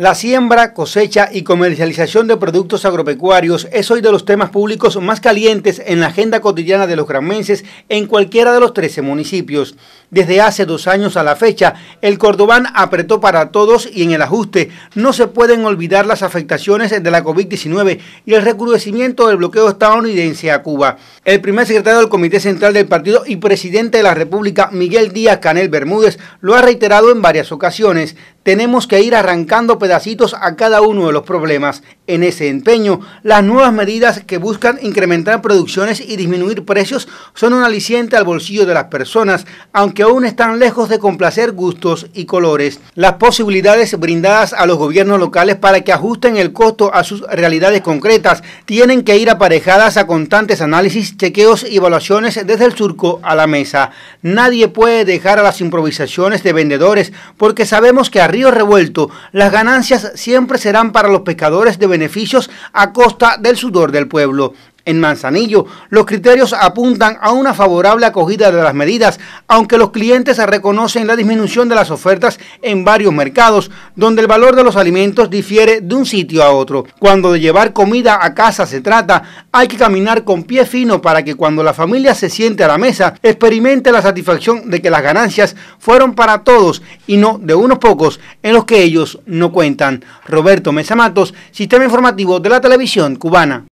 La siembra, cosecha y comercialización de productos agropecuarios es hoy de los temas públicos más calientes en la agenda cotidiana de los granmenses en cualquiera de los 13 municipios. Desde hace dos años a la fecha, el Cordobán apretó para todos y en el ajuste no se pueden olvidar las afectaciones de la COVID-19 y el recrudecimiento del bloqueo estadounidense a Cuba. El primer secretario del Comité Central del Partido y presidente de la República, Miguel Díaz Canel Bermúdez, lo ha reiterado en varias ocasiones. Tenemos que ir arrancando pedacitos a cada uno de los problemas. En ese empeño, las nuevas medidas que buscan incrementar producciones y disminuir precios son un aliciente al bolsillo de las personas, aunque que aún están lejos de complacer gustos y colores. Las posibilidades brindadas a los gobiernos locales para que ajusten el costo a sus realidades concretas tienen que ir aparejadas a constantes análisis, chequeos y evaluaciones desde el surco a la mesa. Nadie puede dejar a las improvisaciones de vendedores porque sabemos que a río revuelto las ganancias siempre serán para los pescadores de beneficios a costa del sudor del pueblo. En Manzanillo, los criterios apuntan a una favorable acogida de las medidas, aunque los clientes reconocen la disminución de las ofertas en varios mercados, donde el valor de los alimentos difiere de un sitio a otro. Cuando de llevar comida a casa se trata, hay que caminar con pie fino para que cuando la familia se siente a la mesa, experimente la satisfacción de que las ganancias fueron para todos y no de unos pocos en los que ellos no cuentan. Roberto Mesa Matos, Sistema Informativo de la Televisión Cubana.